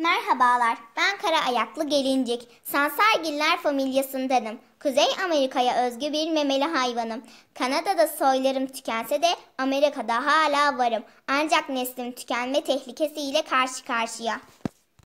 Merhabalar, ben Kara Ayaklı Gelincik. Sansargiller familyasındanım. Kuzey Amerika'ya özgü bir memeli hayvanım. Kanada'da soylarım tükense de Amerika'da hala varım. Ancak neslim tükenme tehlikesiyle karşı karşıya.